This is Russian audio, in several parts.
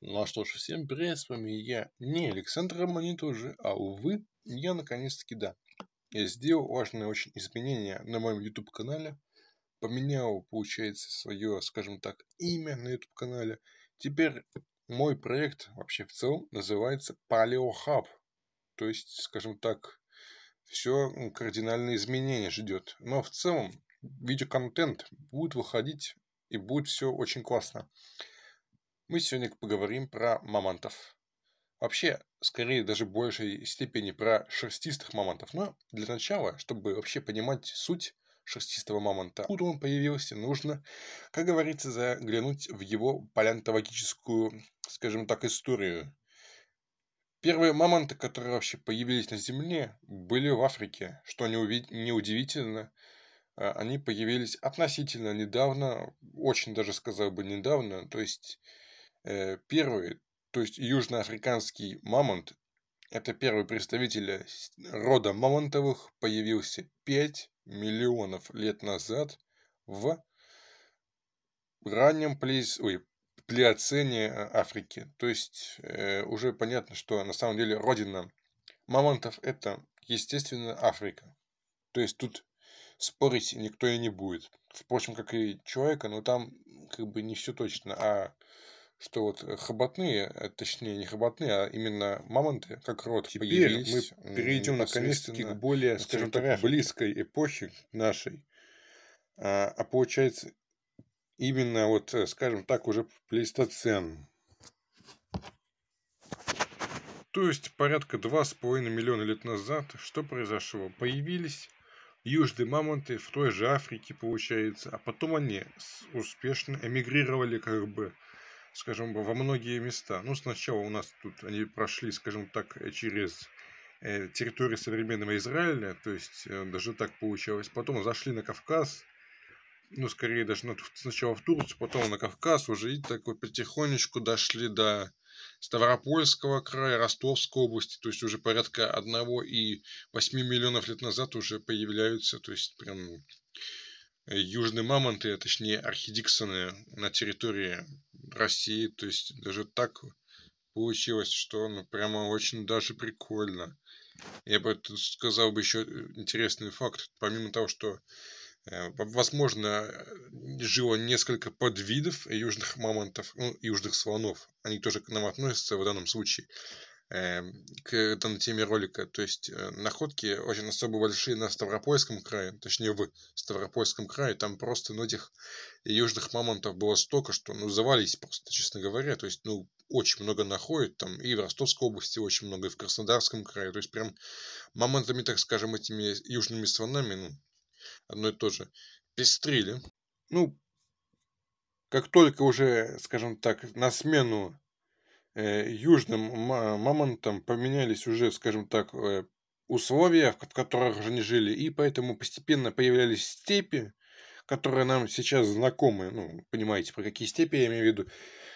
Ну а что ж, всем привет, с вами я, не Александр Романит уже, а увы, я наконец-таки да. Я сделал важные очень изменения на моем YouTube-канале, поменял, получается, свое, скажем так, имя на YouTube-канале. Теперь мой проект вообще в целом называется Paleo Hub, То есть, скажем так, все кардинальные изменения ждет. Но в целом видеоконтент будет выходить и будет все очень классно. Мы сегодня поговорим про мамонтов. Вообще, скорее даже в большей степени про шерстистых мамонтов. Но для начала, чтобы вообще понимать суть шерстистого мамонта, откуда он появился, нужно, как говорится, заглянуть в его палеонтологическую, скажем так, историю. Первые мамонты, которые вообще появились на Земле, были в Африке, что неудивительно. А, они появились относительно недавно, очень даже сказал бы недавно, то есть Э, первый, то есть южноафриканский мамонт, это первый представитель э, рода мамонтовых, появился 5 миллионов лет назад в раннем плейс... Ой, плеоцене э, Африки. То есть э, уже понятно, что на самом деле родина мамонтов это, естественно, Африка. То есть тут спорить никто и не будет. Впрочем, как и человека, но там как бы не все точно. А что вот э, хоботные, э, точнее не хоботные, а именно мамонты, как род, Теперь появились. мы перейдем наконец-таки к более, ну, скажем так, близкой эпохе нашей. А, а получается именно вот, э, скажем так, уже плейстоцен. То есть порядка 2,5 миллиона лет назад что произошло? Появились южные мамонты в той же Африке, получается, а потом они успешно эмигрировали как бы скажем, во многие места. Ну, сначала у нас тут они прошли, скажем так, э, через э, территорию современного Израиля, то есть э, даже так получалось. Потом зашли на Кавказ, ну, скорее даже ну, сначала в Турцию, потом на Кавказ уже и так вот потихонечку дошли до Ставропольского края, Ростовской области, то есть уже порядка одного и 1,8 миллионов лет назад уже появляются, то есть прям Э, южные мамонты, а точнее архидиксоны на территории России. То есть даже так получилось, что ну, прямо очень даже прикольно. Я бы тут сказал бы еще э, интересный факт. Помимо того, что э, Возможно, жило несколько подвидов южных мамонтов, ну, южных слонов. Они тоже к нам относятся в данном случае. Э, к там, теме ролика. То есть э, находки очень особо большие на Ставропольском крае, точнее в Ставропольском крае, там просто, ну, этих южных мамонтов было столько, что, ну, завались просто, честно говоря. То есть, ну, очень много находят там и в Ростовской области очень много, и в Краснодарском крае. То есть прям мамонтами, так скажем, этими южными слонами, ну, одно и то же, пестрили. Ну, как только уже, скажем так, на смену Э, южным мамонтам поменялись уже, скажем так, э, условия, в которых они жили, и поэтому постепенно появлялись степи, которые нам сейчас знакомы, ну, понимаете, про какие степи я имею в виду,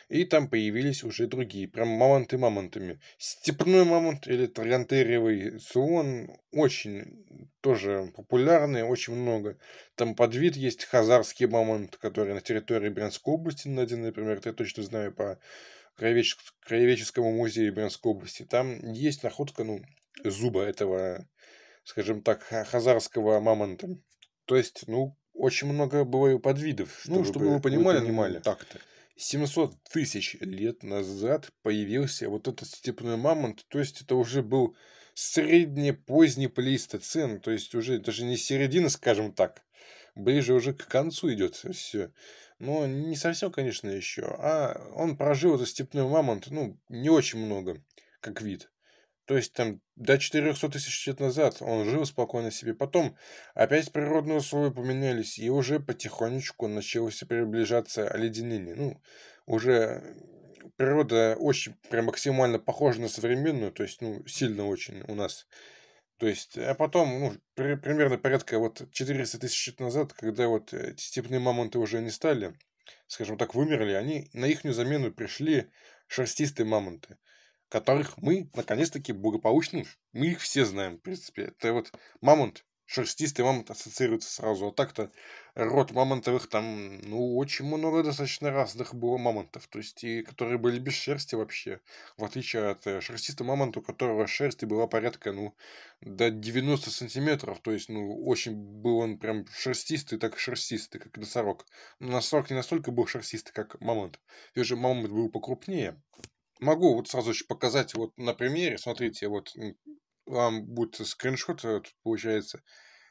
и там появились уже другие, прям мамонты мамонтами. Степной мамонт или таргантериевый суон очень тоже популярный, очень много. Там под вид есть хазарский мамонт, который на территории Брянской области найден, например, это я точно знаю по Краеведческому музею Брянской области. Там есть находка ну, зуба этого, скажем так, хазарского мамонта. То есть, ну, очень много было подвидов. Чтобы ну, чтобы вы понимали, ну, понимали. так-то. 700 тысяч лет назад появился вот этот степной мамонт, то есть это уже был средне-поздний плейстоцен, то есть уже даже не середина, скажем так, ближе уже к концу идет все но не совсем, конечно, еще, а он прожил этот степной мамонт, ну, не очень много, как вид. То есть там до 400 тысяч лет назад он жил спокойно себе. Потом опять природные условия поменялись, и уже потихонечку началось приближаться оледенение. А ну, уже природа очень прям максимально похожа на современную, то есть, ну, сильно очень у нас то есть, а потом, ну, при, примерно порядка вот 400 тысяч лет назад, когда вот э, эти степные мамонты уже не стали, скажем так, вымерли, они на их замену пришли шерстистые мамонты, которых мы, наконец-таки, благополучно, мы их все знаем, в принципе. Это вот мамонт шерстистый мамонт ассоциируется сразу. А так-то род мамонтовых там, ну, очень много достаточно разных было мамонтов. То есть, и которые были без шерсти вообще. В отличие от э, шерстистого мамонта, у которого шерсти была порядка, ну, до 90 сантиметров. То есть, ну, очень был он прям шерстистый, так шерстистый, как носорог. Но ну, носорог не настолько был шерстистый, как мамонт. Все же мамонт был покрупнее. Могу вот сразу же показать вот на примере. Смотрите, вот вам будет скриншот э, тут получается.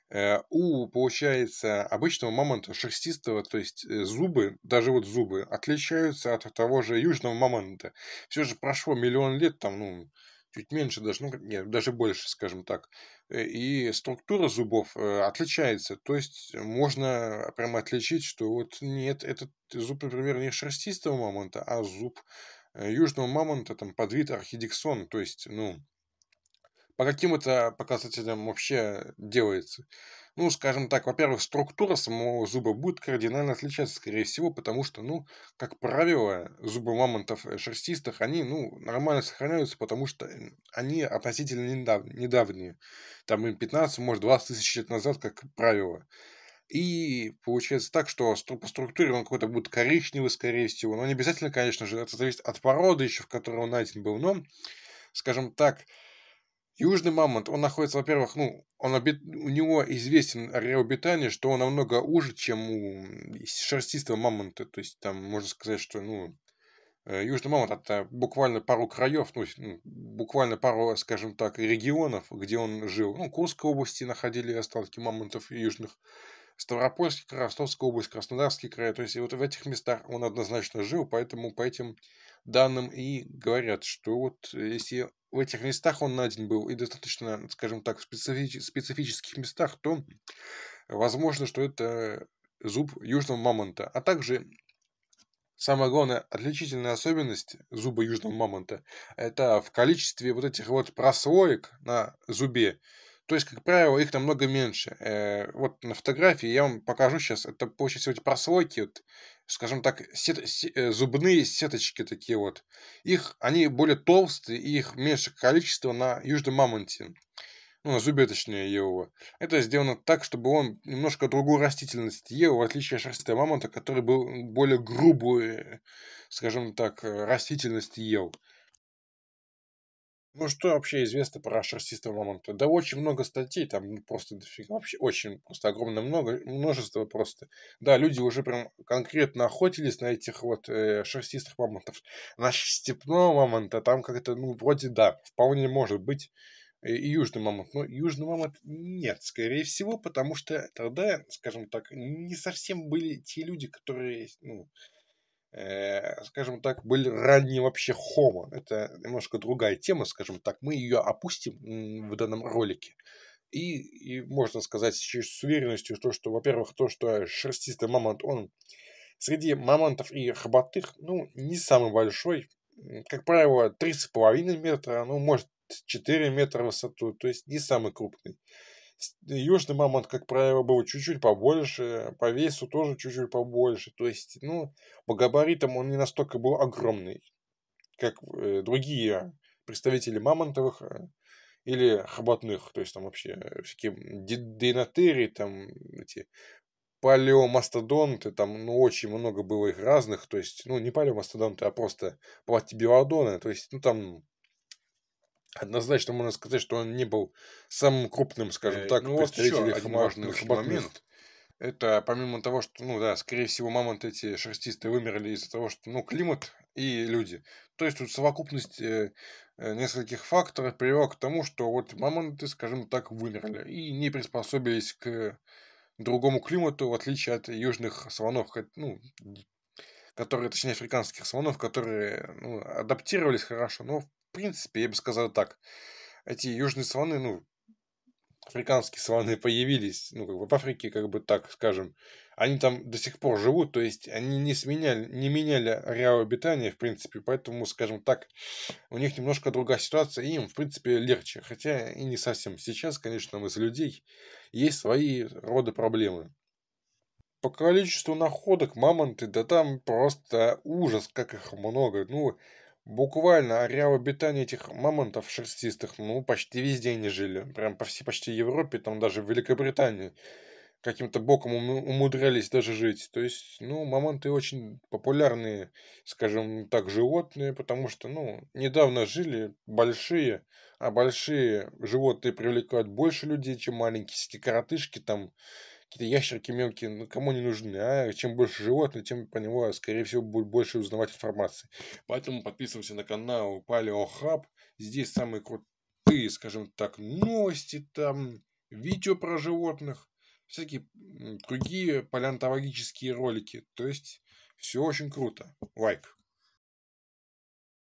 Э, у, получается, обычного мамонта шерстистого, то есть э, зубы, даже вот зубы, отличаются от того же южного мамонта. Все же прошло миллион лет, там, ну, чуть меньше даже, ну, нет, даже больше, скажем так. И структура зубов отличается. То есть можно прямо отличить, что вот нет, этот зуб, например, не шерстистого мамонта, а зуб южного мамонта, там, под вид архидексон, то есть, ну, по каким это показателям вообще делается? Ну, скажем так, во-первых, структура самого зуба будет кардинально отличаться, скорее всего, потому что, ну, как правило, зубы мамонтов э, шерстистых, они, ну, нормально сохраняются, потому что они относительно недав... недавние. Там им 15, может, 20 тысяч лет назад, как правило. И получается так, что по структуре он какой-то будет коричневый, скорее всего. Но не обязательно, конечно же, это зависит от породы еще, в которой он найден был. Но, скажем так, Южный мамонт, он находится, во-первых, ну, он обит... у него известен ареал что он намного уже, чем у шерстистого мамонта. То есть там можно сказать, что, ну, э, Южный Мамонт это буквально пару краев, ну, ну, буквально пару, скажем так, регионов, где он жил. Ну, Курской области находили остатки мамонтов южных, Ставропольский край, Ростовская область, Краснодарский край. То есть вот в этих местах он однозначно жил, поэтому по этим данным и говорят, что вот если в этих местах он найден был, и достаточно, скажем так, в специфи- специфических местах, то возможно, что это зуб южного мамонта. А также самая главная отличительная особенность зуба южного мамонта – это в количестве вот этих вот прослоек на зубе, то есть, как правило, их намного меньше. Э, вот на фотографии я вам покажу сейчас. Это, получается, эти прослойки, вот, скажем так, сет, се, э, зубные сеточки такие вот. Их, они более толстые, и их меньше количество на южном мамонте. Ну, на зубе, точнее, его. Это сделано так, чтобы он немножко другую растительность ел, в отличие от шерстого мамонта, который был более грубую, э, скажем так, э, растительность ел. Ну, что вообще известно про шерстистого мамонта? Да очень много статей, там ну, просто дофига, вообще очень просто огромное много, множество просто. Да, люди уже прям конкретно охотились на этих вот э, шерстистых мамонтов. На степного мамонта там как-то, ну, вроде да, вполне может быть и, э, и южный мамонт. Но южный мамонт нет, скорее всего, потому что тогда, скажем так, не совсем были те люди, которые, ну, Э, скажем так, были ранние вообще хомо. Это немножко другая тема, скажем так. Мы ее опустим в данном ролике. И, и можно сказать с уверенностью, то, что, во-первых, то, что шерстистый мамонт, он среди мамонтов и хоботых, ну, не самый большой. Как правило, 3,5 метра, а, ну, может, 4 метра высоту, то есть не самый крупный. Э, южный мамонт, как правило, был чуть-чуть побольше, по весу тоже чуть-чуть побольше. То есть, ну, по габаритам он не настолько был огромный, как э, другие представители мамонтовых э, или хоботных. То есть, там вообще всякие динотерии, там эти палеомастодонты, там, ну, очень много было их разных. То есть, ну, не палеомастодонты, а просто платибиладоны. То есть, ну, там Однозначно можно сказать, что он не был самым крупным, скажем э, так, ну, представителем вот один важный момент. Это помимо того, что, ну да, скорее всего, мамонты эти шерстистые вымерли из-за того, что, ну, климат и люди. То есть тут совокупность э, э нескольких факторов привела к тому, что вот мамонты, скажем так, вымерли и не приспособились к другому климату, в отличие от южных слонов, ну, которые, точнее, африканских слонов, которые ну, адаптировались хорошо, но принципе, я бы сказал так, эти южные слоны, ну, африканские слоны появились, ну, как бы в Африке, как бы так скажем, они там до сих пор живут, то есть они не сменяли, не меняли ареал обитания, в принципе, поэтому, скажем так, у них немножко другая ситуация, и им, в принципе, легче, хотя и не совсем. Сейчас, конечно, из людей есть свои роды проблемы. По количеству находок мамонты, да там просто ужас, как их много. Ну, Буквально ареал обитания этих мамонтов шерстистых, ну, почти везде они жили. Прям по всей почти Европе, там даже в Великобритании каким-то боком умудрялись даже жить. То есть, ну, мамонты очень популярные, скажем так, животные, потому что, ну, недавно жили большие, а большие животные привлекают больше людей, чем маленькие коротышки там какие-то ящерки мелкие, ну, кому не нужны, а? Чем больше животных, тем по него, скорее всего, будет больше узнавать информации. Поэтому подписываемся на канал Paleo Hub. Здесь самые крутые, скажем так, новости, там, видео про животных, всякие другие палеонтологические ролики. То есть, все очень круто. Лайк.